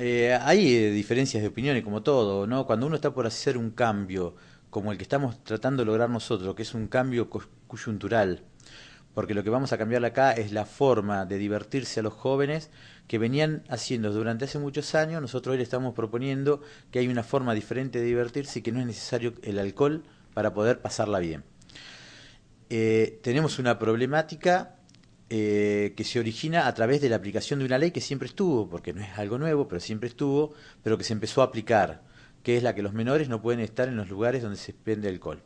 Eh, hay eh, diferencias de opiniones, como todo, ¿no? Cuando uno está por hacer un cambio, como el que estamos tratando de lograr nosotros, que es un cambio coyuntural, porque lo que vamos a cambiar acá es la forma de divertirse a los jóvenes que venían haciendo durante hace muchos años. Nosotros hoy le estamos proponiendo que hay una forma diferente de divertirse y que no es necesario el alcohol para poder pasarla bien. Eh, tenemos una problemática eh, que se origina a través de la aplicación de una ley que siempre estuvo, porque no es algo nuevo, pero siempre estuvo, pero que se empezó a aplicar, que es la que los menores no pueden estar en los lugares donde se expende alcohol.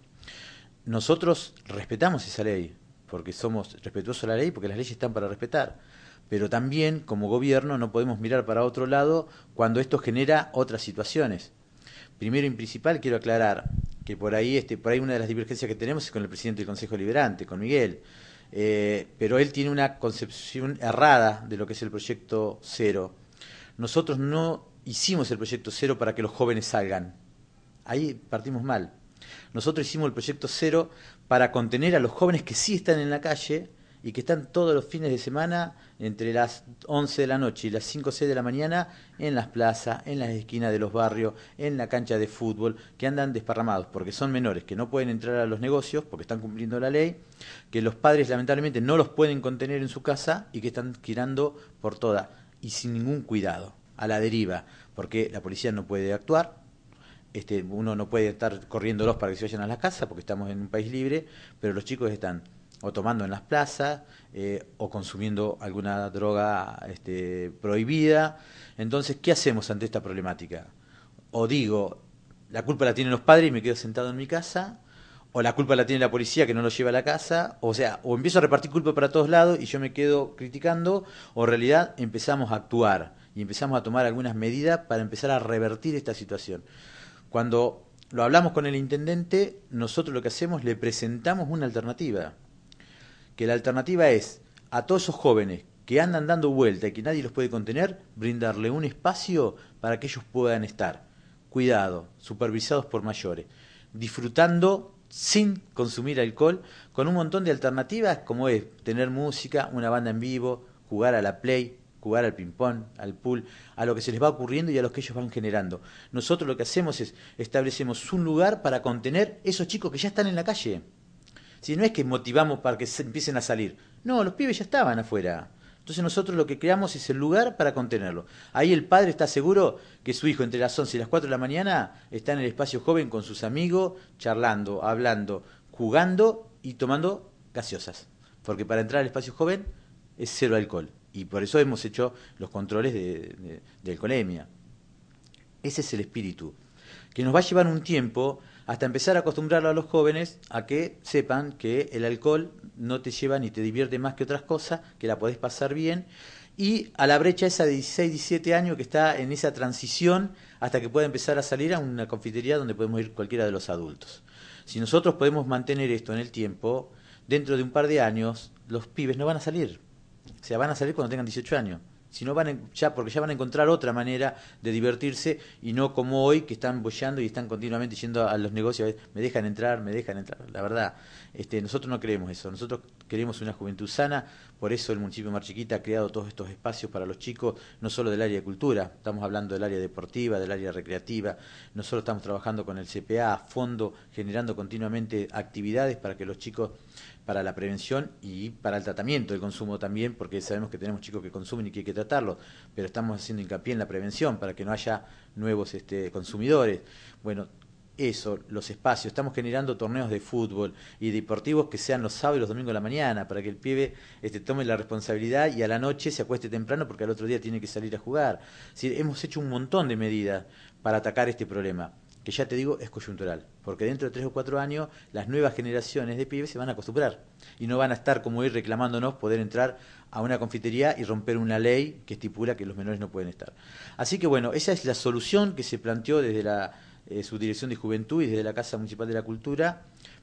Nosotros respetamos esa ley, porque somos respetuosos de la ley, porque las leyes están para respetar pero también como gobierno no podemos mirar para otro lado cuando esto genera otras situaciones. Primero y principal quiero aclarar que por ahí este por ahí una de las divergencias que tenemos es con el presidente del Consejo Liberante, con Miguel. Eh, pero él tiene una concepción errada de lo que es el proyecto cero. Nosotros no hicimos el proyecto cero para que los jóvenes salgan. Ahí partimos mal. Nosotros hicimos el proyecto cero para contener a los jóvenes que sí están en la calle, y que están todos los fines de semana entre las 11 de la noche y las 5 o 6 de la mañana en las plazas, en las esquinas de los barrios, en la cancha de fútbol, que andan desparramados porque son menores que no pueden entrar a los negocios porque están cumpliendo la ley, que los padres lamentablemente no los pueden contener en su casa y que están girando por toda y sin ningún cuidado, a la deriva, porque la policía no puede actuar, este, uno no puede estar corriéndolos para que se vayan a las casas porque estamos en un país libre, pero los chicos están o tomando en las plazas eh, o consumiendo alguna droga este, prohibida. Entonces, ¿qué hacemos ante esta problemática? O digo, la culpa la tienen los padres y me quedo sentado en mi casa, o la culpa la tiene la policía que no lo lleva a la casa, o sea, o empiezo a repartir culpa para todos lados y yo me quedo criticando, o en realidad empezamos a actuar y empezamos a tomar algunas medidas para empezar a revertir esta situación. Cuando lo hablamos con el intendente, nosotros lo que hacemos, le presentamos una alternativa que la alternativa es a todos esos jóvenes que andan dando vuelta y que nadie los puede contener, brindarle un espacio para que ellos puedan estar, cuidados, supervisados por mayores, disfrutando sin consumir alcohol, con un montón de alternativas como es tener música, una banda en vivo, jugar a la play, jugar al ping-pong, al pool, a lo que se les va ocurriendo y a lo que ellos van generando. Nosotros lo que hacemos es establecemos un lugar para contener esos chicos que ya están en la calle. Si no es que motivamos para que se empiecen a salir. No, los pibes ya estaban afuera. Entonces nosotros lo que creamos es el lugar para contenerlo. Ahí el padre está seguro que su hijo entre las 11 y las 4 de la mañana está en el espacio joven con sus amigos, charlando, hablando, jugando y tomando gaseosas. Porque para entrar al espacio joven es cero alcohol. Y por eso hemos hecho los controles de, de alcoholemia. Ese es el espíritu, que nos va a llevar un tiempo hasta empezar a acostumbrarlo a los jóvenes a que sepan que el alcohol no te lleva ni te divierte más que otras cosas, que la podés pasar bien, y a la brecha esa de 16, 17 años que está en esa transición hasta que pueda empezar a salir a una confitería donde podemos ir cualquiera de los adultos. Si nosotros podemos mantener esto en el tiempo, dentro de un par de años los pibes no van a salir. O sea, van a salir cuando tengan 18 años sino van ya porque ya van a encontrar otra manera de divertirse y no como hoy que están bollando y están continuamente yendo a, a los negocios, me dejan entrar, me dejan entrar. La verdad, este, nosotros no creemos eso, nosotros queremos una juventud sana, por eso el municipio de Chiquita ha creado todos estos espacios para los chicos, no solo del área de cultura, estamos hablando del área deportiva, del área recreativa, nosotros estamos trabajando con el CPA a fondo, generando continuamente actividades para que los chicos, para la prevención y para el tratamiento del consumo también, porque sabemos que tenemos chicos que consumen y que hay que tratarlo, pero estamos haciendo hincapié en la prevención para que no haya nuevos este, consumidores. Bueno, eso, los espacios, estamos generando torneos de fútbol y deportivos que sean los sábados y los domingos de la mañana, para que el pibe este, tome la responsabilidad y a la noche se acueste temprano porque al otro día tiene que salir a jugar. hemos hecho un montón de medidas para atacar este problema, que ya te digo es coyuntural, porque dentro de tres o cuatro años las nuevas generaciones de pibes se van a acostumbrar y no van a estar como ir reclamándonos poder entrar a una confitería y romper una ley que estipula que los menores no pueden estar. Así que bueno, esa es la solución que se planteó desde la eh, su dirección de juventud y desde la Casa Municipal de la Cultura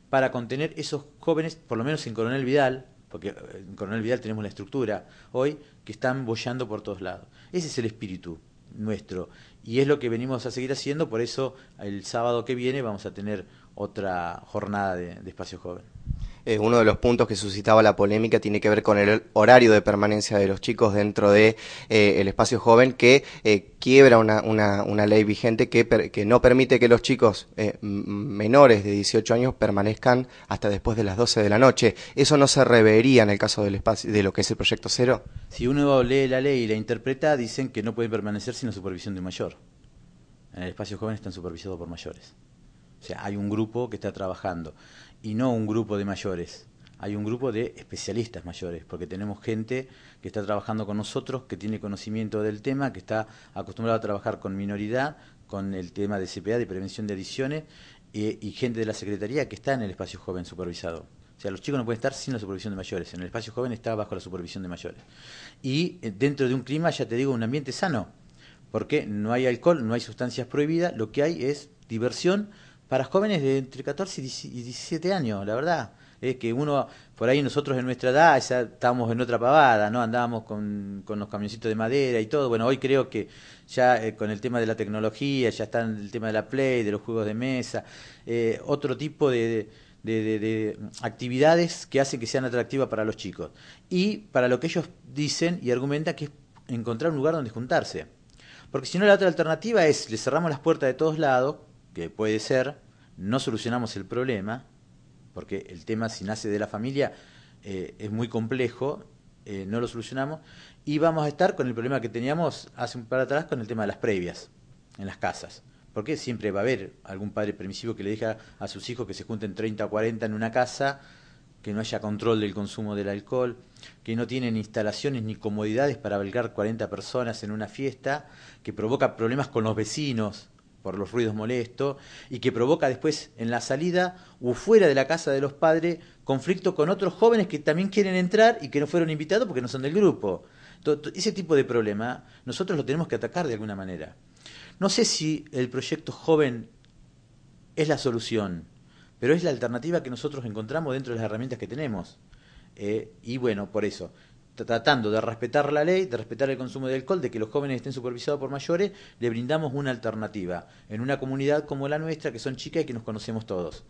para contener esos jóvenes, por lo menos en Coronel Vidal, porque eh, en Coronel Vidal tenemos la estructura hoy, que están bollando por todos lados. Ese es el espíritu nuestro y es lo que venimos a seguir haciendo, por eso el sábado que viene vamos a tener otra jornada de, de espacio joven uno de los puntos que suscitaba la polémica tiene que ver con el horario de permanencia de los chicos dentro de eh, el espacio joven que eh, quiebra una, una, una, ley vigente que, que no permite que los chicos eh, menores de 18 años permanezcan hasta después de las 12 de la noche. ¿Eso no se revería en el caso del espacio, de lo que es el Proyecto Cero? Si uno lee la ley y la interpreta, dicen que no pueden permanecer sin la supervisión de un mayor. En el espacio joven están supervisados por mayores. O sea, hay un grupo que está trabajando y no un grupo de mayores. Hay un grupo de especialistas mayores, porque tenemos gente que está trabajando con nosotros, que tiene conocimiento del tema, que está acostumbrado a trabajar con minoridad, con el tema de CPA, de prevención de adicciones, y gente de la Secretaría que está en el espacio joven supervisado. O sea, los chicos no pueden estar sin la supervisión de mayores. En el espacio joven está bajo la supervisión de mayores. Y eh, dentro de un clima, ya te digo, un ambiente sano, porque no hay alcohol, no hay sustancias prohibidas, lo que hay es diversión para jóvenes de entre 14 y 17 años, la verdad. Es que uno, por ahí nosotros en nuestra edad ya estábamos en otra pavada, ¿no? Andábamos con, los camioncitos de madera y todo. Bueno, hoy creo que ya eh, con el tema de la tecnología, ya está el tema de la play, de los juegos de mesa, eh, otro tipo de, de, actividades que hacen que sean atractivas para los chicos. Y para lo que ellos dicen y argumentan que es encontrar un lugar donde juntarse. Porque si no, la otra alternativa es, le cerramos las puertas de todos lados, puede ser, no solucionamos el problema, porque el tema si nace de la familia eh, es muy complejo, eh, no lo solucionamos, y vamos a estar con el problema que teníamos hace un par atrás con el tema de las previas en las casas. Porque siempre va a haber algún padre permisivo que le deja a sus hijos que se junten 30 o 40 en una casa, que no haya control del consumo del alcohol, que no tienen instalaciones ni comodidades para albergar 40 personas en una fiesta, que provoca problemas con los vecinos, por los ruidos molestos y que provoca después en la salida o fuera de la casa de los padres conflicto con otros jóvenes que también quieren entrar y que no fueron invitados porque no son del grupo. Ese tipo de problema nosotros lo tenemos que atacar de alguna manera. No sé si el proyecto joven es la solución, pero es la alternativa que nosotros encontramos dentro de las herramientas que tenemos. Eh, y bueno, por eso, tratando de respetar la ley, de respetar el consumo de alcohol, de que los jóvenes estén supervisados por mayores, le brindamos una alternativa en una comunidad como la nuestra, que son chicas y que nos conocemos todos.